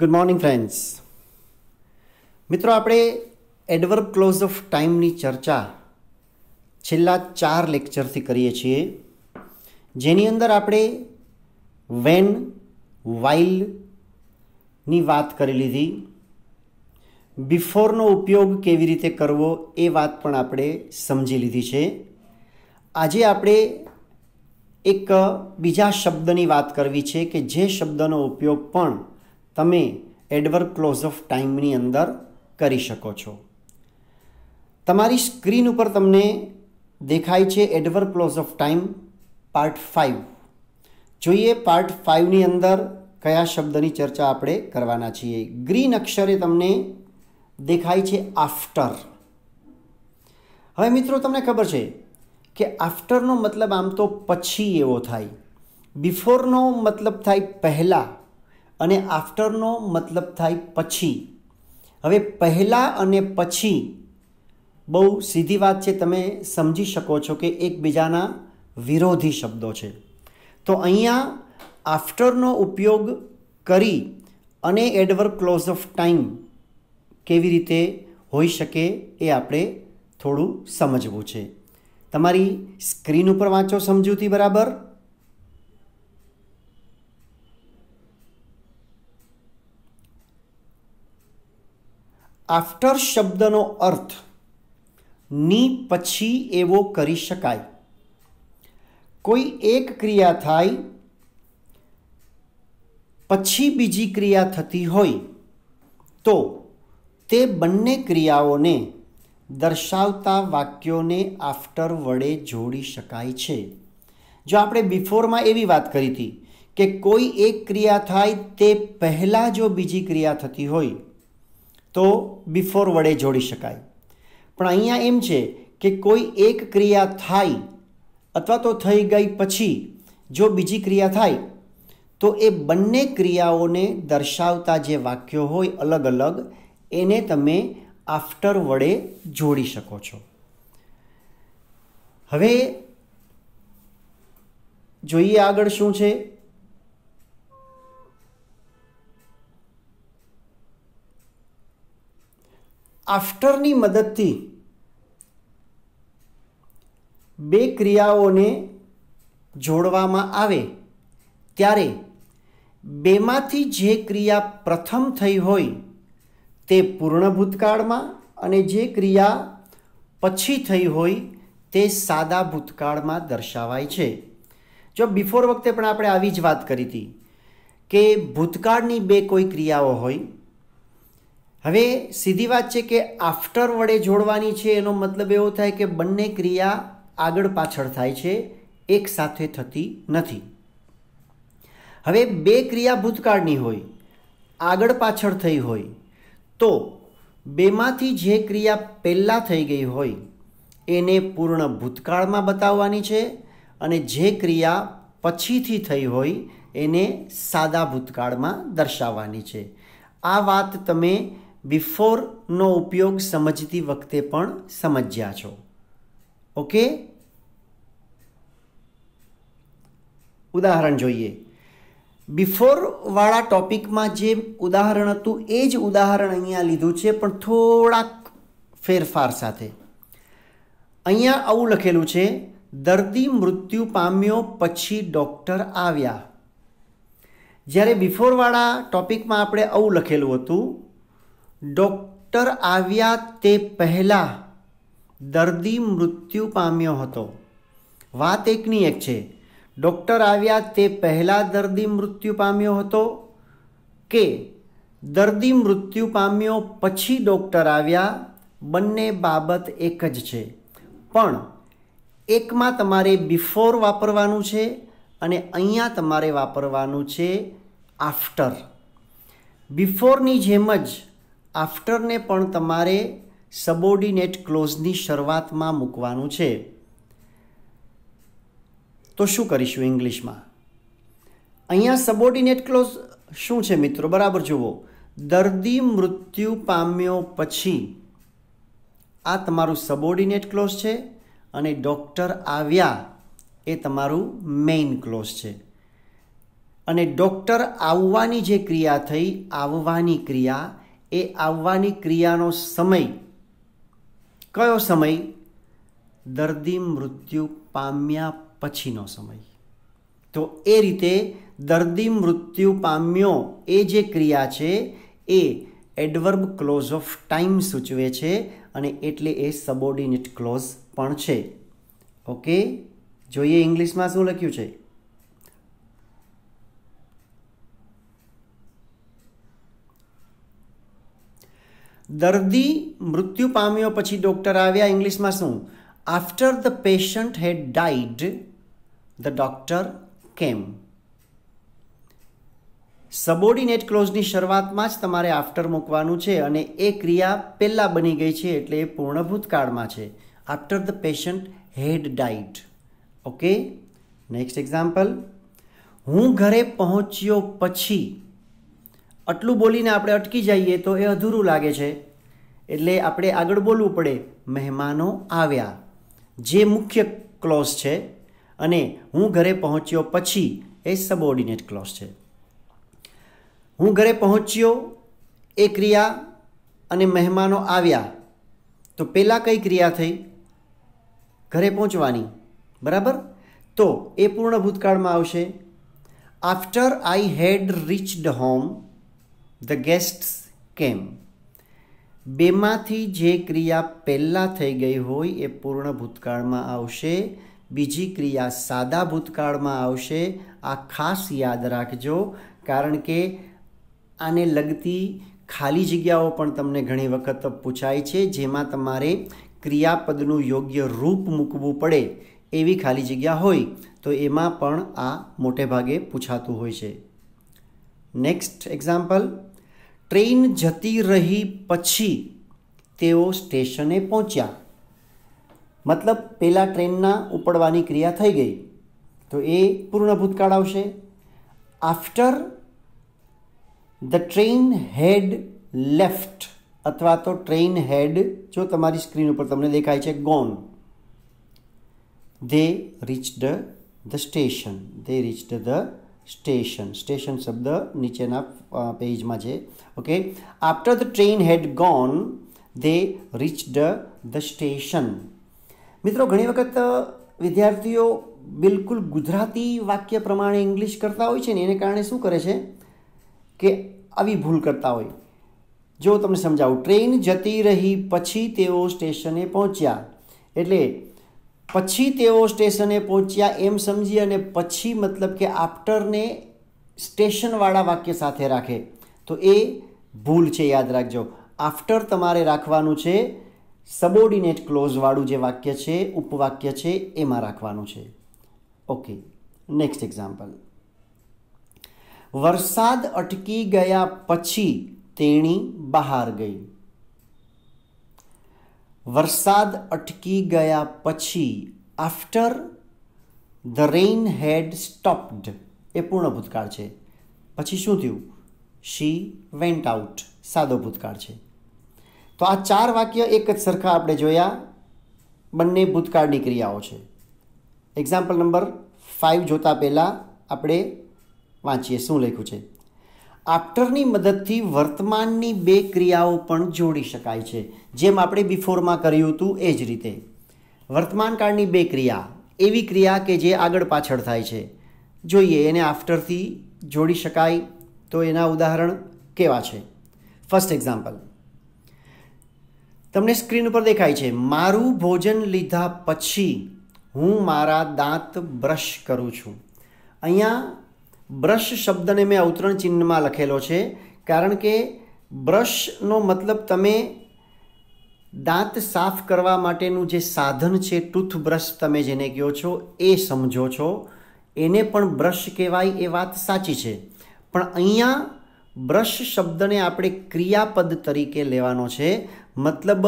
good morning friends મિત્રો આપણે adverb clause of ટાઈમની ચર્ચા છેલ્લા ચાર લેક્ચરથી કરીએ છીએ જેની અંદર આપણે વેન વાઇલની વાત કરી લીધી બિફોરનો ઉપયોગ કેવી રીતે કરવો એ વાત પણ આપણે સમજી લીધી છે આજે આપણે એક બીજા શબ્દની વાત કરવી છે કે જે શબ્દનો ઉપયોગ પણ તમે એડવર્ક ક્લોઝ ઓફ ટાઈમની અંદર કરી શકો છો તમારી સ્ક્રીન ઉપર તમને દેખાય છે adverb clause of time part five જોઈએ પાર્ટ ફાઇવની અંદર કયા શબ્દની ચર્ચા આપણે કરવાના છીએ ગ્રીન અક્ષરે તમને દેખાય છે આફ્ટર હવે મિત્રો તમને ખબર છે કે આફ્ટરનો મતલબ આમ તો પછી એવો થાય બિફોરનો મતલબ થાય પહેલાં અને આફ્ટરનો મતલબ થાય પછી હવે પહેલાં અને પછી બહુ સીધી વાત છે તમે સમજી શકો છો કે એકબીજાના વિરોધી શબ્દો છે તો અહીંયા આફ્ટરનો ઉપયોગ કરી અને એડવર્ક ક્લોઝ ઓફ ટાઈમ કેવી રીતે હોઈ શકે એ આપણે થોડું સમજવું છે તમારી સ્ક્રીન ઉપર વાંચો સમજૂતી બરાબર આફ્ટર શબ્દનો અર્થ ની પછી એવો કરી શકાય કોઈ એક ક્રિયા થાય પછી બીજી ક્રિયા થતી હોય તો તે બંને ક્રિયાઓને દર્શાવતા વાક્યોને આફ્ટર વડે જોડી શકાય છે જો આપણે બિફોરમાં એવી વાત કરી હતી કે કોઈ એક ક્રિયા થાય તે પહેલાં જો બીજી ક્રિયા થતી હોય તો બિફોર વડે જોડી શકાય પણ અહીંયા એમ છે કે કોઈ એક ક્રિયા થાય અથવા તો થઈ ગઈ પછી જો બીજી ક્રિયા થાય તો એ બંને ક્રિયાઓને દર્શાવતા જે વાક્યો હોય અલગ અલગ એને તમે આફ્ટર વડે જોડી શકો છો હવે જોઈએ આગળ શું છે આફ્ટરની મદદથી બે ક્રિયાઓને જોડવામાં આવે ત્યારે બેમાંથી જે ક્રિયા પ્રથમ થઈ હોય તે પૂર્ણ ભૂતકાળમાં અને જે ક્રિયા પછી થઈ હોય તે સાદા ભૂતકાળમાં દર્શાવાય છે જો બિફોર વખતે પણ આપણે આવી જ વાત કરી હતી કે ભૂતકાળની બે કોઈ ક્રિયાઓ હોય હવે સીધી વાત છે કે આફ્ટર વડે જોડવાની છે એનો મતલબ એવો થાય કે બંને ક્રિયા આગળ પાછળ થાય છે એક સાથે થતી નથી હવે બે ક્રિયા ભૂતકાળની હોય આગળ પાછળ થઈ હોય તો બેમાંથી જે ક્રિયા પહેલાં થઈ ગઈ હોય એને પૂર્ણ ભૂતકાળમાં બતાવવાની છે અને જે ક્રિયા પછીથી થઈ હોય એને સાદા ભૂતકાળમાં દર્શાવવાની છે આ વાત તમે બિફોરનો ઉપયોગ સમજતી વખતે પણ સમજ્યા છો ઓકે ઉદાહરણ જોઈએ બિફોરવાળા ટોપિકમાં જે ઉદાહરણ હતું એ જ ઉદાહરણ અહીંયા લીધું છે પણ થોડાક ફેરફાર સાથે અહીંયા આવું લખેલું છે દર્દી મૃત્યુ પામ્યો પછી ડૉક્ટર આવ્યા જ્યારે બિફોરવાળા ટોપિકમાં આપણે આવું લખેલું હતું ડૉક્ટર આવ્યા તે પહેલાં દર્દી મૃત્યુ પામ્યો હતો વાત એકની એક છે ડૉક્ટર આવ્યા તે પહેલાં દર્દી મૃત્યુ પામ્યો હતો કે દર્દી મૃત્યુ પામ્યો પછી ડૉક્ટર આવ્યા બંને બાબત એક જ છે પણ એકમાં તમારે બિફોર વાપરવાનું છે અને અહીંયા તમારે વાપરવાનું છે આફ્ટર બિફોરની જેમ જ આફ્ટરને પણ તમારે સબોર્ડિનેટ ક્લોઝની શરૂઆતમાં મૂકવાનું છે તો શું કરીશું ઇંગ્લિશમાં અહીંયા સબોર્ડિનેટ ક્લોઝ શું છે મિત્રો બરાબર જુઓ દર્દી મૃત્યુ પામ્યો પછી આ તમારું સબોર્ડિનેટ ક્લોઝ છે અને ડૉક્ટર આવ્યા એ તમારું મેઇન ક્લોઝ છે અને ડૉક્ટર આવવાની જે ક્રિયા થઈ આવવાની ક્રિયા એ આવવાની ક્રિયાનો સમય કયો સમય દર્દી મૃત્યુ પામ્યા પછીનો સમય તો એ રીતે દર્દી મૃત્યુ પામ્યો એ જે ક્રિયા છે એ એડવર્બ ક્લોઝ ઓફ ટાઈમ સૂચવે છે અને એટલે એ સબોર્ડિનેટ ક્લોઝ પણ છે ઓકે જોઈએ ઇંગ્લિશમાં શું લખ્યું છે દર્દી મૃત્યુ પામ્યો પછી ડૉક્ટર આવ્યા ઇંગ્લિશમાં શું after the patient had died the doctor came subordinate ક્લોઝની શરૂઆતમાં જ તમારે આફ્ટર મૂકવાનું છે અને એ ક્રિયા પહેલાં બની ગઈ છે એટલે એ પૂર્ણભૂત કાળમાં છે after the patient had died okay next example હું ઘરે પહોંચ્યો પછી આટલું બોલીને આપણે અટકી જઈએ તો એ અધૂરું લાગે છે એટલે આપણે આગળ બોલવું પડે મહેમાનો આવ્યા જે મુખ્ય ક્લોઝ છે અને હું ઘરે પહોંચ્યો પછી એ સબઓર્ડિનેટ ક્લોઝ છે હું ઘરે પહોંચ્યો એ ક્રિયા અને મહેમાનો આવ્યા તો પહેલાં કઈ ક્રિયા થઈ ઘરે પહોંચવાની બરાબર તો એ પૂર્ણ ભૂતકાળમાં આવશે after I had reached home the guests came બેમાંથી જે ક્રિયા પહેલાં થઈ ગઈ હોય એ પૂર્ણ ભૂતકાળમાં આવશે બીજી ક્રિયા સાદા ભૂતકાળમાં આવશે આ ખાસ યાદ રાખજો કારણ કે આને લગતી ખાલી જગ્યાઓ પણ તમને ઘણી વખત પૂછાય છે જેમાં તમારે ક્રિયાપદનું યોગ્ય રૂપ મૂકવું પડે એવી ખાલી જગ્યા હોય તો એમાં પણ આ મોટે ભાગે પૂછાતું હોય છે નેક્સ્ટ એક્ઝામ્પલ ટ્રેન જતી રહી પછી તેઓ સ્ટેશને પહોંચ્યા મતલબ પહેલાં ટ્રેનના ઉપડવાની ક્રિયા થઈ ગઈ તો એ પૂર્ણ ભૂતકાળ આવશે after the train had left અથવા તો ટ્રેન હેડ જો તમારી સ્ક્રીન ઉપર તમને દેખાય છે gone they reached the station they reached the station station શબ્દ નીચેના પેજમાં છે okay after the train had gone they reach the station મિત્રો ઘણી વખત વિદ્યાર્થીઓ બિલકુલ ગુજરાતી વાક્ય પ્રમાણે ઇંગ્લિશ કરતા હોય છે ને એને કારણે શું કરે છે કે આવી ભૂલ કરતા હોય જો તમને સમજાવું ટ્રેન જતી રહી પછી તેઓ સ્ટેશને પહોંચ્યા એટલે પછી તેઓ સ્ટેશને પહોંચ્યા એમ સમજી અને પછી મતલબ કે આફ્ટરને સ્ટેશનવાળા વાક્ય સાથે રાખે તો એ ભૂલ છે યાદ રાખજો આફ્ટર તમારે રાખવાનું છે સબોર્ડિનેટ ક્લોઝવાળું જે વાક્ય છે ઉપવાક્ય છે એમાં રાખવાનું છે ઓકે નેક્સ્ટ એક્ઝામ્પલ વરસાદ અટકી ગયા પછી તેણી બહાર ગઈ વરસાદ અટકી ગયા પછી after the rain had stopped એ પૂર્ણ ભૂતકાળ છે પછી શું થયું શી વેન્ટ આઉટ સાદો ભૂતકાળ છે તો આ ચાર વાક્ય એક જ સરખા આપણે જોયા બંને ભૂતકાળની ક્રિયાઓ છે એક્ઝામ્પલ નંબર ફાઇવ જોતા પહેલાં આપણે વાંચીએ શું લખ્યું છે આફ્ટરની મદદથી વર્તમાનની બે ક્રિયાઓ પણ જોડી શકાય છે જેમ આપણે બિફોરમાં કર્યું હતું એ જ રીતે વર્તમાનકાળની બે ક્રિયા એવી ક્રિયા કે જે આગળ પાછળ થાય છે જોઈએ એને આફ્ટરથી જોડી શકાય તો એના ઉદાહરણ કેવા છે ફર્સ્ટ એક્ઝામ્પલ તમને સ્ક્રીન ઉપર દેખાય છે મારું ભોજન લીધા પછી હું મારા દાંત બ્રશ કરું છું અહીંયા બ્રશ શબ્દને મેં અવતરણ ચિહ્નમાં લખેલો છે કારણ કે બ્રશનો મતલબ તમે દાંત સાફ કરવા માટેનું જે સાધન છે ટૂથબ્રશ તમે જેને કહો છો એ સમજો છો એને પણ બ્રશ કહેવાય એ વાત સાચી છે પણ અહીંયા બ્રશ શબ્દને આપણે ક્રિયાપદ તરીકે લેવાનો છે મતલબ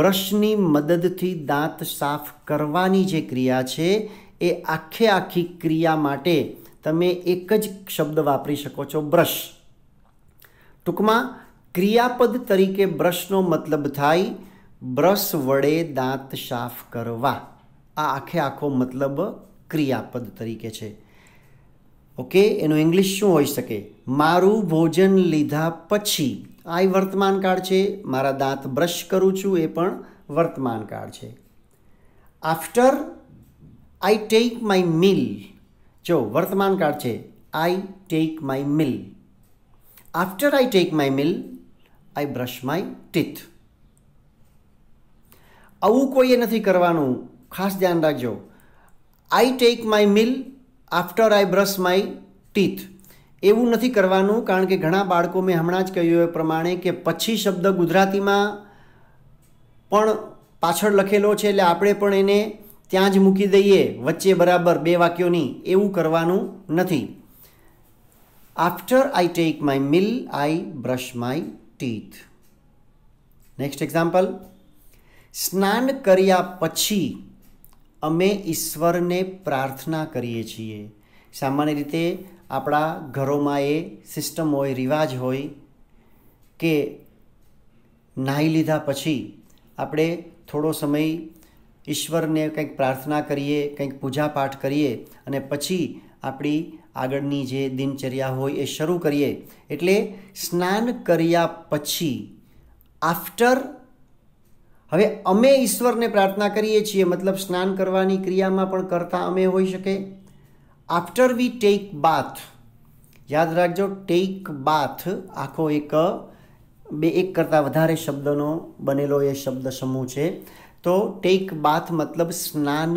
બ્રશની મદદથી દાંત સાફ કરવાની જે ક્રિયા છે એ આખે આખી ક્રિયા માટે તમે એક જ શબ્દ વાપરી શકો છો બ્રશ ટૂંકમાં ક્રિયાપદ તરીકે બ્રશનો મતલબ થાય બ્રશ વડે દાંત સાફ કરવા આ આખે આખો મતલબ ક્રિયાપદ તરીકે છે ઓકે એનું ઇંગ્લિશ શું હોઈ શકે મારું ભોજન લીધા પછી આ વર્તમાન કાળ છે મારા દાંત બ્રશ કરું છું એ પણ વર્તમાન કાળ છે after I take my meal જો વર્તમાન કાળ છે I take my meal after I take my meal I brush my teeth આવું કોઈએ નથી કરવાનું ખાસ ધ્યાન રાખજો I take my meal after I brush my teeth એવું નથી કરવાનું કારણ કે ઘણા બાળકો મેં હમણાં જ કહ્યું એ પ્રમાણે કે પછી શબ્દ ગુજરાતીમાં પણ પાછળ લખેલો છે એટલે આપણે પણ એને ત્યાં જ મૂકી દઈએ વચ્ચે બરાબર બે વાક્યોની એવું કરવાનું નથી after I take my meal I brush my teeth next example સ્નાન કર્યા પછી અમે ઈશ્વરને પ્રાર્થના કરીએ છીએ સામાન્ય રીતે આપણા ઘરોમાં એ સિસ્ટમ હોય રિવાજ હોય કે નાહી લીધા પછી આપણે થોડો સમય ઈશ્વરને કંઈક પ્રાર્થના કરીએ કંઈક પૂજાપાઠ કરીએ અને પછી આપણી આગળની જે દિનચર્યા હોય એ શરૂ કરીએ એટલે સ્નાન કર્યા પછી આફ્ટર હવે અમે ઈશ્વરને પ્રાર્થના કરીએ છીએ મતલબ સ્નાન કરવાની ક્રિયામાં પણ કરતા અમે હોઈ શકે આફ્ટર વી ટેક બાથ યાદ રાખજો ટેક બાથ આખો એક બે એક કરતાં વધારે શબ્દનો બનેલો એ શબ્દ સમૂહ છે તો ટેક બાથ મતલબ સ્નાન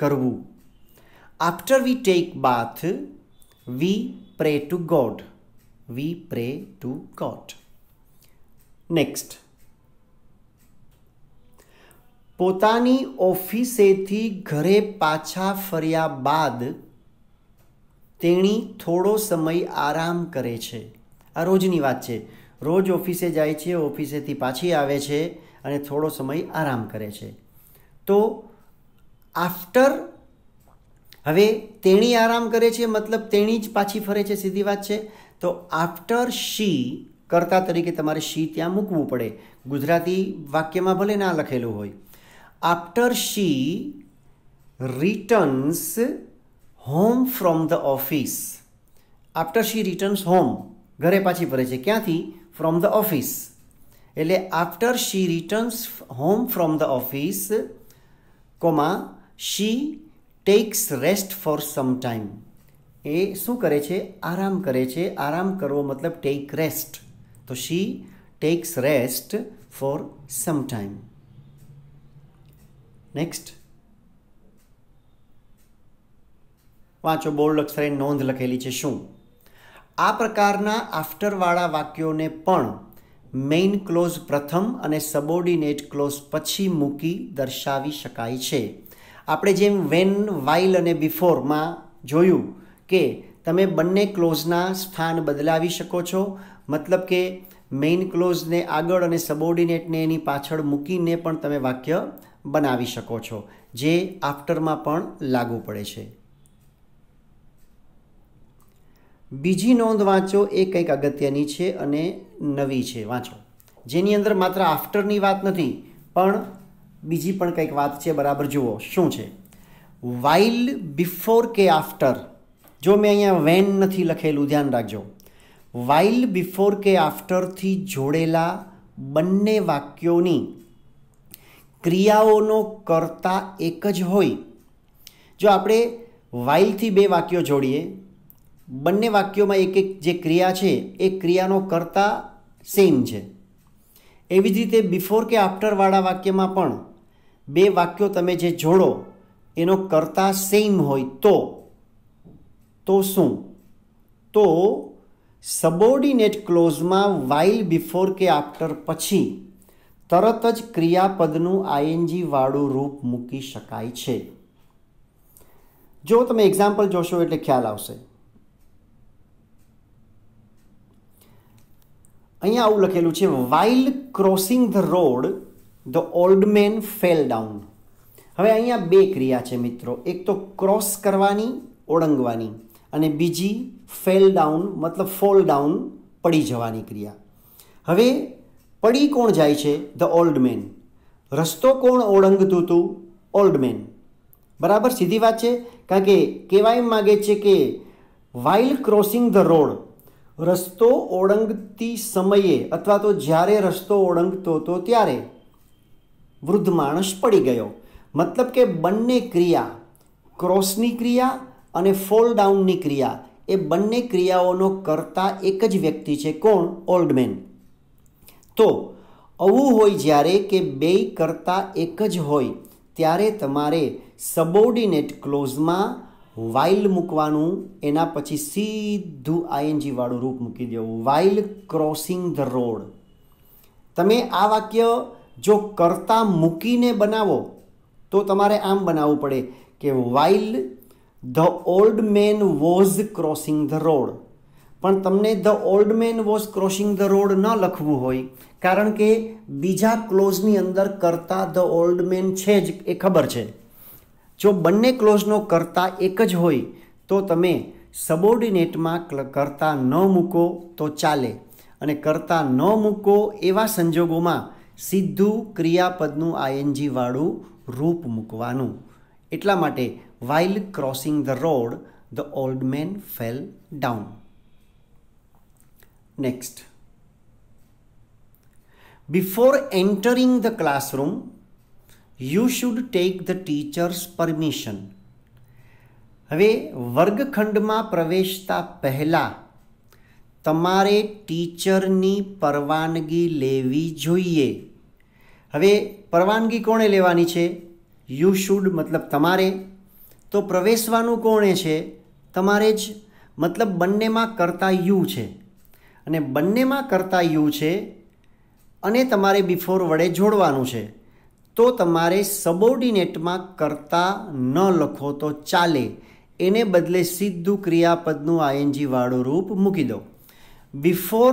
કરવું after we take bath we pray to God we pray to God next પોતાની ઓફિસેથી ઘરે પાછા ફર્યા બાદ તેણી થોડો સમય આરામ કરે છે આ રોજની વાત છે રોજ ઓફિસે જાય છે ઓફિસેથી પાછી આવે છે અને થોડો સમય આરામ કરે છે તો આફ્ટર હવે તેણી આરામ કરે છે મતલબ તેણી જ પાછી ફરે છે સીધી વાત છે તો આફ્ટર શી કર્તા તરીકે તમારે શી ત્યાં મૂકવું પડે ગુજરાતી વાક્યમાં ભલે ના લખેલું હોય after she returns home from the office after she returns home ઘરે પાછી ફરે છે ક્યાંથી ફ્રોમ ધ ઓફિસ એટલે after she returns home from the office comma she takes rest for some time એ શું કરે છે આરામ કરે છે આરામ કરવો મતલબ ટેક રેસ્ટ તો she takes rest for some time next વાંચો બોલ્ડ અક્ષરે નોંધ લખેલી છે શું આ પ્રકારના આફ્ટરવાળા વાક્યોને પણ મેઇન ક્લોઝ પ્રથમ અને સબોર્ડિનેટ ક્લોઝ પછી મૂકી દર્શાવી શકાય છે આપણે જેમ વેન વાઇલ અને બિફોરમાં જોયું કે તમે બંને ક્લોઝના સ્થાન બદલાવી શકો છો મતલબ કે મેઇન ક્લોઝને આગળ અને સબોર્ડિનેટને એની પાછળ મૂકીને પણ તમે વાક્ય બનાવી શકો છો જે આફ્ટરમાં પણ લાગુ પડે છે બીજી નોંધ વાંચો એ કંઈક અગત્યની છે અને નવી છે વાંચો જેની અંદર માત્ર આફ્ટરની વાત નથી પણ બીજી પણ કંઈક વાત છે બરાબર જુઓ શું છે વાઇલ બિફોર કે આફ્ટર જો મેં અહીંયા વેન નથી લખેલું ધ્યાન રાખજો વાઇલ બિફોર કે આફ્ટરથી જોડેલા બંને વાક્યોની ક્રિયાઓનો કરતા એક જ હોય જો આપણે વાઇલથી બે વાક્યો જોડીએ બંને વાક્યોમાં એક એક જે ક્રિયા છે એ ક્રિયાનો કરતા સેમ છે એવી જ રીતે બિફોર કે આફ્ટરવાળા વાક્યમાં પણ બે વાક્યો તમે જે જોડો એનો કરતા સેમ હોય તો તો શું તો સબોર્ડિનેટ ક્લોઝમાં વાઇલ બિફોર કે આફ્ટર પછી તરત જ ક્રિયાપદનું આઈએનજી વાળું રૂપ મૂકી શકાય છે જો તમે એક્ઝામ્પલ જોશો એટલે ખ્યાલ આવશે અહીંયા આવું લખેલું છે while crossing the road the old man fell down હવે અહીંયા બે ક્રિયા છે મિત્રો એક તો ક્રોસ કરવાની ઓળંગવાની અને બીજી ફેલ ડાઉન મતલબ ફોલ ડાઉન પડી જવાની ક્રિયા હવે પડી કોણ જાય છે ધ ઓલ્ડ મેન રસ્તો કોણ ઓળંગતું હતું ઓલ્ડ મેન બરાબર સીધી વાત છે કારણ કે કહેવાય માગે છે કે વાઇલ ક્રોસિંગ ધ રોડ રસ્તો ઓળંગતી સમયે અથવા તો જ્યારે રસ્તો ઓળંગતો હતો ત્યારે વૃદ્ધ માણસ પડી ગયો મતલબ કે બંને ક્રિયા ક્રોસની ક્રિયા અને ફોલ ડાઉનની ક્રિયા એ બંને ક્રિયાઓનો કરતા એક જ વ્યક્તિ છે કોણ ઓલ્ડ મેન તો આવું હોય જ્યારે કે બે કરતા એક જ હોય ત્યારે તમારે સબોર્ડિનેટ ક્લોઝમાં વાઇલ મૂકવાનું એના પછી સીધું આઈએનજી વાળું રૂપ મૂકી દેવું વાઇલ ક્રોસિંગ ધ રોડ તમે આ વાક્ય જો કરતા મૂકીને બનાવો તો તમારે આમ બનાવવું પડે કે while the old man was crossing the road પણ તમને the old man was crossing the road ન લખવું હોય કારણ કે બીજા ક્લોઝની અંદર કરતા ધ ઓલ્ડ મેન છે જ એ ખબર છે જો બંને ક્લોઝનો કરતા એક જ હોય તો તમે સબોર્ડિનેટમાં કરતા ન મૂકો તો ચાલે અને કરતા ન મૂકો એવા સંજોગોમાં સીધું ક્રિયાપદનું આઈએનજીવાળું રૂપ મૂકવાનું એટલા માટે while crossing the road the old man fell down next before entering the classroom you should take the teacher's permission હવે વર્ગખંડમાં પ્રવેશતા પહેલાં તમારે ટીચરની પરવાનગી લેવી જોઈએ હવે પરવાનગી કોણે લેવાની છે યુ શુડ મતલબ તમારે તો પ્રવેશવાનું કોણે છે તમારે જ મતલબ બંનેમાં કરતા યુ છે અને બંનેમાં કરતા યુ છે અને તમારે બિફોર વડે જોડવાનું છે તો તમારે સબોર્ડિનેટમાં કરતા ન લખો તો ચાલે એને બદલે સીધું ક્રિયાપદનું આઈએનજીવાળું રૂપ મૂકી દો before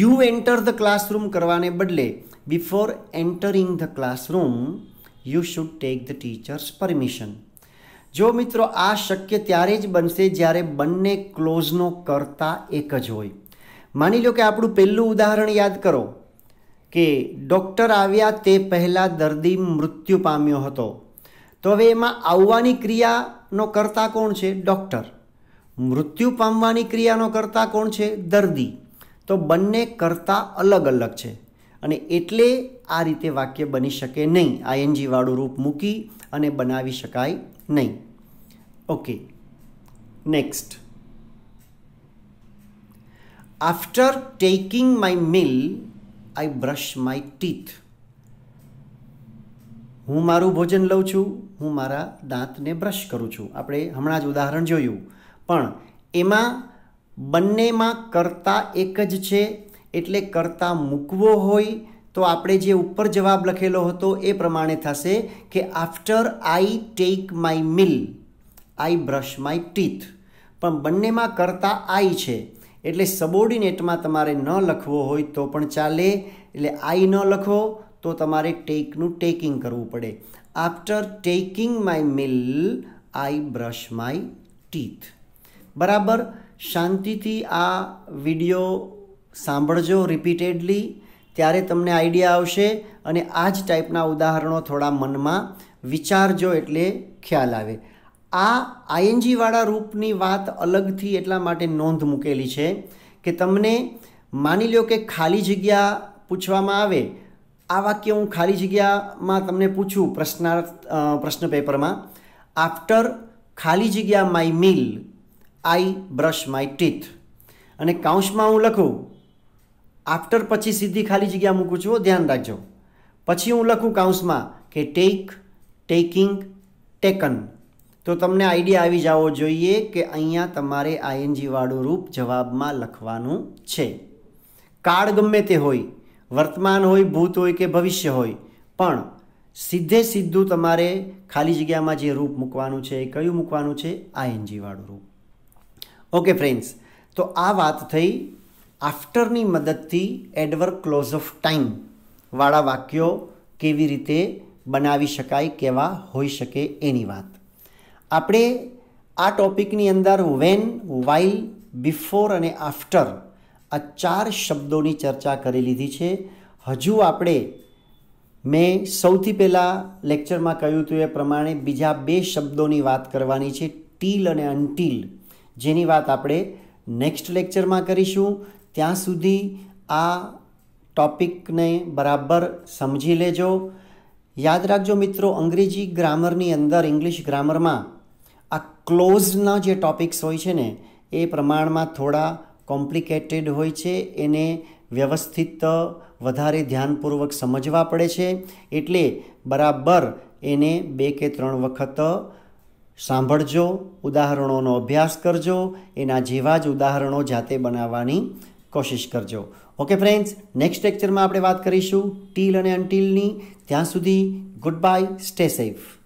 you enter the classroom કરવાને બદલે before entering the classroom you should take the teacher's permission જો મિત્રો આ શક્ય ત્યારે જ બનશે જ્યારે બંને ક્લોઝનો કરતા એક જ હોય માની લો કે આપણું પહેલું ઉદાહરણ યાદ કરો કે ડૉક્ટર આવ્યા તે પહેલાં દર્દી મૃત્યુ પામ્યો હતો તો હવે એમાં આવવાની ક્રિયાનો કરતા કોણ છે ડૉક્ટર મૃત્યુ પામવાની ક્રિયાનો કરતા કોણ છે દર્દી તો બંને કરતા અલગ અલગ છે અને એટલે આ રીતે વાક્ય બની શકે નહીં આઈએનજીવાળું રૂપ મૂકી અને બનાવી શકાય નહીં okay next after taking my meal I brush my teeth હું મારું ભોજન લઉં છું હું મારા દાંતને બ્રશ કરું છું આપણે હમણાં જ ઉદાહરણ જોયું પણ એમાં બંનેમાં કરતા એક જ છે એટલે કરતા મૂકવો હોય તો આપણે જે ઉપર જવાબ લખેલો હતો એ પ્રમાણે થશે કે after I take my meal I brush my teeth પણ બંનેમાં કરતા આઈ છે એટલે સબોર્ડિનેટમાં તમારે ન લખવો હોય તો પણ ચાલે એટલે આઈ ન લખો તો તમારે ટેકનું ટેકિંગ કરવું પડે after taking my meal I brush my teeth બરાબર શાંતિથી આ વિડીયો સાંભળજો રિપીટેડલી ત્યારે તમને આઈડિયા આવશે અને આ જ ટાઈપના ઉદાહરણો થોડા મનમાં વિચારજો એટલે ખ્યાલ આવે આ આઈએનજીવાળા રૂપની વાત અલગથી એટલા માટે નોંધ મૂકેલી છે કે તમને માની લ્યો કે ખાલી જગ્યા પૂછવામાં આવે આ વાક્ય હું ખાલી જગ્યામાં તમને પૂછું પ્રશ્નાર્થ પ્રશ્ન પેપરમાં આફ્ટર ખાલી જગ્યા my meal I brush my teeth અને કાઉન્સમાં હું લખું આફ્ટર પછી સીધી ખાલી જગ્યા મૂકું છું ધ્યાન રાખજો પછી હું લખું કાઉન્સમાં કે ટેક ટેકિંગ ટેકન તો તમને આઈડિયા આવી જવો જોઈએ કે અહીંયા તમારે આઈએનજીવાળું રૂપ જવાબમાં લખવાનું છે કાળ ગમે તે હોય વર્તમાન હોય ભૂત હોય કે ભવિષ્ય હોય પણ સીધે સીધું તમારે ખાલી જગ્યામાં જે રૂપ મૂકવાનું છે એ કયું મૂકવાનું છે આઈએનજીવાળું રૂપ ઓકે ફ્રેન્ડ્સ તો આ વાત થઈ આફ્ટરની મદદથી એડવર્ક ક્લોઝ ઓફ ટાઈમવાળા વાક્યો કેવી રીતે બનાવી શકાય કેવા હોઈ શકે એની વાત આપણે આ ટોપિકની અંદર વેન વાઇલ બિફોર અને આફ્ટર આ ચાર શબ્દોની ચર્ચા કરી લીધી છે હજુ આપણે મેં સૌથી પહેલાં લેક્ચરમાં કહ્યું હતું એ પ્રમાણે બીજા બે શબ્દોની વાત કરવાની છે ટીલ અને અનટીલ જેની વાત આપણે નેક્સ્ટ લેક્ચરમાં કરીશું ત્યાં સુધી આ ટોપિકને બરાબર સમજી લેજો યાદ રાખજો મિત્રો અંગ્રેજી ગ્રામરની અંદર ઇંગ્લિશ ગ્રામરમાં ક્લોઝના જે ટોપિક્સ હોય છે ને એ પ્રમાણમાં થોડા કોમ્પ્લિકેટેડ હોય છે એને વ્યવસ્થિત વધારે ધ્યાનપૂર્વક સમજવા પડે છે એટલે બરાબર એને બે કે ત્રણ વખત સાંભળજો ઉદાહરણોનો અભ્યાસ કરજો એના જેવા જ ઉદાહરણો જાતે બનાવવાની કોશિશ કરજો ઓકે ફ્રેન્ડ્સ નેક્સ્ટ લેક્ચરમાં આપણે વાત કરીશું ટીલ અને અનટીલની ત્યાં સુધી ગુડ બાય સ્ટે સેફ